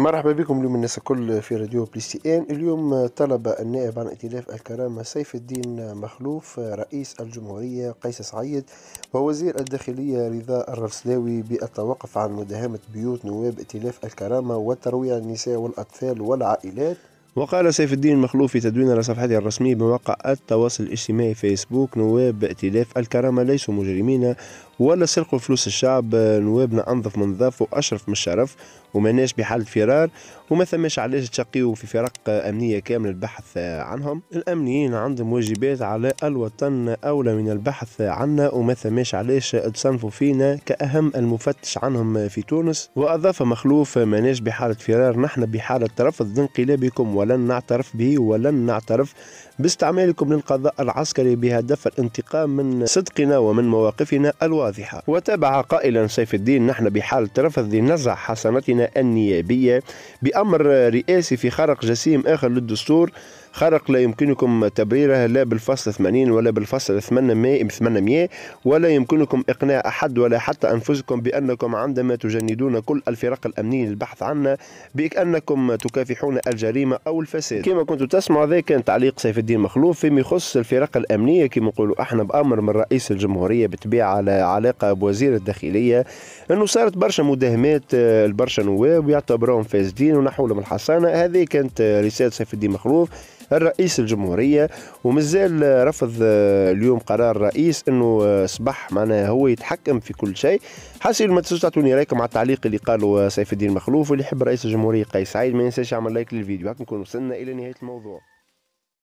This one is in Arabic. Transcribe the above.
مرحبا بكم اليوم الناس الكل في راديو بليستي ان اليوم طلب النائب عن ائتلاف الكرامة سيف الدين مخلوف رئيس الجمهورية قيس سعيد ووزير الداخلية رضا الرفسلاوي بالتوقف عن مداهمة بيوت نواب ائتلاف الكرامة وترويع النساء والأطفال والعائلات وقال سيف الدين مخلوف في تدوين على صفحته الرسمية بموقع التواصل الاجتماعي فيسبوك نواب ائتلاف الكرامة ليسوا مجرمين ولا سرقوا فلوس الشعب نوابنا أنظف من نظاف وأشرف من شرف ومناش بحال فرار وما ثماش علاش تشقيو في فرق أمنية كاملة البحث عنهم الأمنيين عندهم واجبات على الوطن أولى من البحث عنا وما ثماش علاش تصنفوا فينا كأهم المفتش عنهم في تونس وأضاف مخلوف مناش بحالة فرار نحن بحالة رفض انقلابكم ولن نعترف به ولن نعترف باستعمالكم للقضاء العسكري بهدف الانتقام من صدقنا ومن مواقفنا الواضحة واضحة وتابع قائلا سيف الدين نحن بحال رفض لنزع حسنتنا النيابية بأمر رئاسي في خرق جسيم آخر للدستور خرق لا يمكنكم تبريره لا بالفصل 80 ولا بالفصل 800 ولا يمكنكم إقناع أحد ولا حتى أنفسكم بأنكم عندما تجندون كل الفرق الأمنية للبحث عنا بأنكم تكافحون الجريمة أو الفساد كما كنتم تسمعوا هذا كان تعليق سيف الدين مخلوف فيما يخص الفرق الأمنية كما نقولوا احنا بأمر من رئيس الجمهورية بالطبيعة على علاقة بوزير الداخلية أنه صارت برشا مداهمات آه، البرشا نواب ويعتبروهم فاسدين ونحولهم لهم الحصانة هذه كانت آه، رسالة سيف الدين مخلوف الرئيس الجمهورية ومازال رفض آه، اليوم قرار الرئيس أنه آه، صبح معناها هو يتحكم في كل شيء حاسين ما تنسوش تعطوني رايكم على التعليق اللي قاله آه، سيف الدين مخلوف واللي يحب رئيس الجمهورية قيس سعيد ما ينساش يعمل لايك للفيديو هكا نكون وصلنا إلى نهاية الموضوع